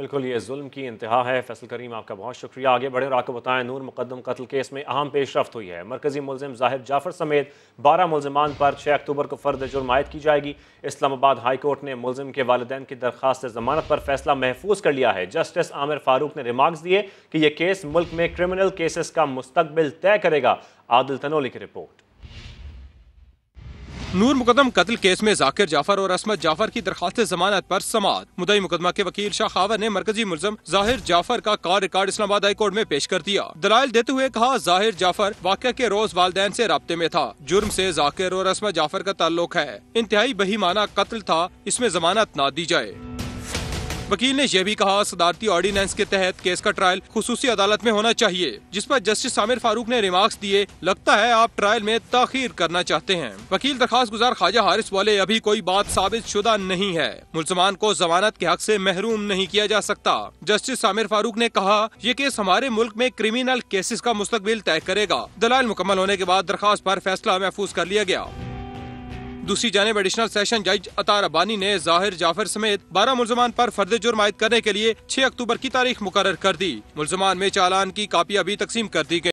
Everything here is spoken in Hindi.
बिल्कुल ये जुल्म की इंतहा है फैसल करीम आपका बहुत शुक्रिया आगे बढ़े और आपको बताएं नूर मुकदम कत्ल केस में अहम पेशरफ हुई है मरकजी मुलिम जाहिर जाफर समेत बारह मुलजमान पर छः अक्टूबर को फर्द जुर्म आयद की जाएगी इस्लामाबाद हाईकोर्ट ने मुलिम के वालदेन की दरख्वास्त जमानत पर फैसला महफूज कर लिया है जस्टिस आमिर फारूक ने रिमार्क्स दिए कि यह केस मुल्क में क्रिमिनल केसेस का मुस्तबिल तय करेगा आदिल तनोली की रिपोर्ट नूर मुकदम कत्ल केस में जाकिर जाफर और असमत जाफर की दरखास्त जमानत पर समात मुदई मुकदमा के वकील शाह खावर ने मरकजी मुलम जाहिर जाफर का कार रिकॉर्ड इस्लामाबाद हाई कोर्ट में पेश कर दिया दलाल देते हुए कहा जाहिर जाफर वाक़ के रोज वाले ऐसी रबते में था जुर्म ऐसी जाकिर और असमत जाफर का ताल्लुक है इंतहाई बहिमाना कत्ल था इसमें जमानत न दी जाए वकील ने यह भी कहा सदारती ऑर्डिनेंस के तहत केस का ट्रायल खसूसी अदालत में होना चाहिए जिस पर जस्टिस सामिर फारूक ने रिमार्क्स दिए लगता है आप ट्रायल में तखिर करना चाहते हैं वकील दरखास्त गुजार ख्वाजा हारिस वाले अभी कोई बात साबित शुदा नहीं है मुलजमान को जमानत के हक से महरूम नहीं किया जा सकता जस्टिस सामिर फारूक ने कहा ये केस हमारे मुल्क में क्रिमिनल केसेस का मुस्तबिल तय करेगा दलाल मुकम्मल होने के बाद दरखास्त आरोप फैसला महफूज कर लिया गया दूसरी जानब एडिशनल सेशन जज अतार अबानी ने जाहिर जाफर समेत बारह मुलजमान आरोप फर्द जुर्म आयद करने के लिए छह अक्टूबर की तारीख मुकर कर दी मुलजमान में चालान की कापियाँ भी तकसीम कर दी गई